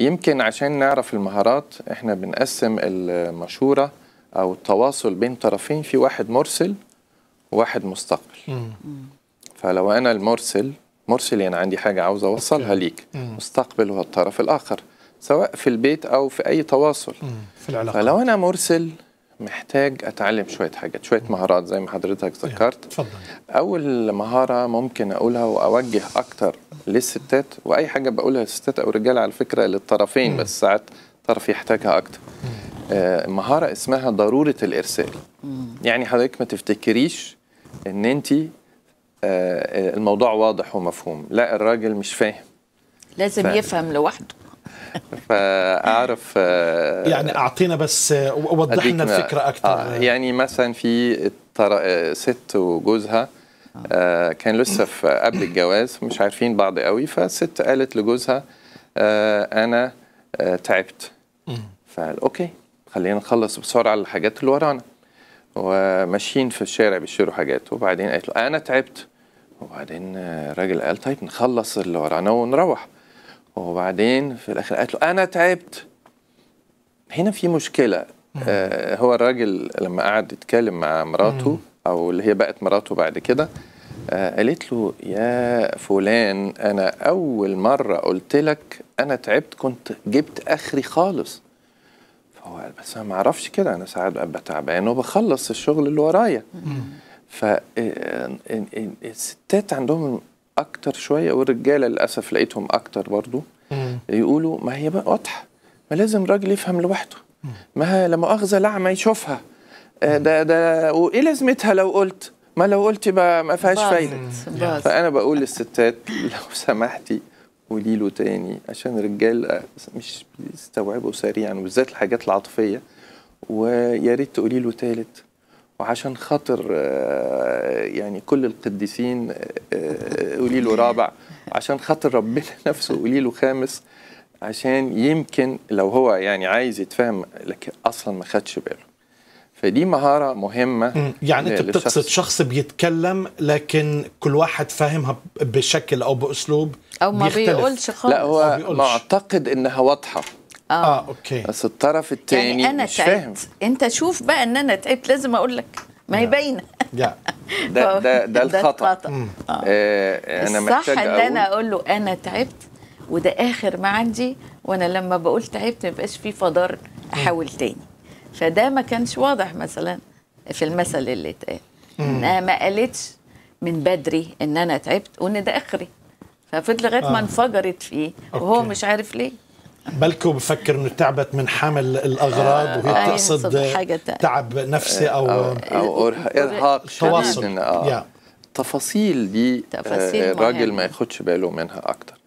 يمكن عشان نعرف المهارات احنا بنقسم المشورة أو التواصل بين طرفين في واحد مرسل وواحد مستقبل فلو أنا المرسل مرسل يعني عندي حاجة عاوز أوصلها ليك مستقبل هو الطرف الآخر سواء في البيت أو في أي تواصل في العلاقة فلو أنا مرسل محتاج اتعلم شويه حاجات شويه مهارات زي ما حضرتك ذكرت اتفضل اول مهاره ممكن اقولها واوجه اكتر للستات واي حاجه بقولها للستات او رجال على فكره للطرفين بس ساعات طرف يحتاجها اكتر آه، مهاره اسمها ضروره الارسال يعني حضرتك ما تفتكريش ان انت آه، آه، الموضوع واضح ومفهوم لا الراجل مش فاهم لازم ف... يفهم لوحده فاعرف آه، يعني اعطينا بس آه، وضح لنا الفكره آه، اكثر آه يعني مثلا في ست وجوزها كان لسه في قبل الجواز مش عارفين بعض قوي فالست قالت لجوزها انا تعبت فقال اوكي خلينا نخلص بسرعه الحاجات اللي ورانا وماشيين في الشارع بيشتروا حاجات وبعدين قالت له انا تعبت وبعدين الراجل قال طيب نخلص اللي ورانا ونروح وبعدين في الاخر قالت له انا تعبت هنا في مشكله آه هو الراجل لما قعد يتكلم مع مراته او اللي هي بقت مراته بعد كده آه قالت له يا فلان انا اول مره قلت لك انا تعبت كنت جبت اخري خالص فهو قال بس انا ما اعرفش كده انا ساعات ببقى تعبان وبخلص الشغل اللي ورايا فالستات آه، آه، آه، عندهم اكتر شويه والرجاله للاسف لقيتهم اكتر برضو مم. يقولوا ما هي بقى واضحه ما لازم راجل يفهم لوحده ما هي لا مؤاخذه لعمه يشوفها آه، ده ده وايه لازمتها لو قلت ما لو قلت بقى ما فيهاش فايده فانا بقول للستات لو سمحتي قولي له تاني عشان الرجال آه، مش بيستوعبوا سريعا وبالذات الحاجات العاطفيه ويا ريت تقولي له تالت وعشان خاطر آه، يعني كل القديسين آه، آه، قولي له رابع عشان خاطر ربنا نفسه قولي له خامس عشان يمكن لو هو يعني عايز يتفهم لكن اصلا ما خدش باله فدي مهارة مهمة يعني انت بتقصد شخص بيتكلم لكن كل واحد فاهمها بشكل او باسلوب او ما بيختلف. بيقولش خالص لا هو ما اعتقد انها واضحة آه. اه اوكي بس الطرف الثاني يعني انا مش تعبت فاهم. انت شوف بقى ان انا تعبت لازم اقول لك ما هي باينه ده, ده ده ده الخطا آه. آه انا محتاج الصح ان انا اقول له انا تعبت وده اخر ما عندي وانا لما بقول تعبت ما يبقاش في فضار احاول تاني فده ما كانش واضح مثلا في المثل اللي اتقال انها ما قالتش من بدري ان انا تعبت وان ده اخري ففضل لغايه آه. ما انفجرت فيه وهو أوكي. مش عارف ليه بلكو بفكر انه تعبت من حمل الاغراض آه، وهي آه، يعني تقصد تعب نفسي او او, إيه، ارهاق إيه، إيه، تواصل آه. تفاصيل التفاصيل دي الراجل ما ياخدش باله منها اكتر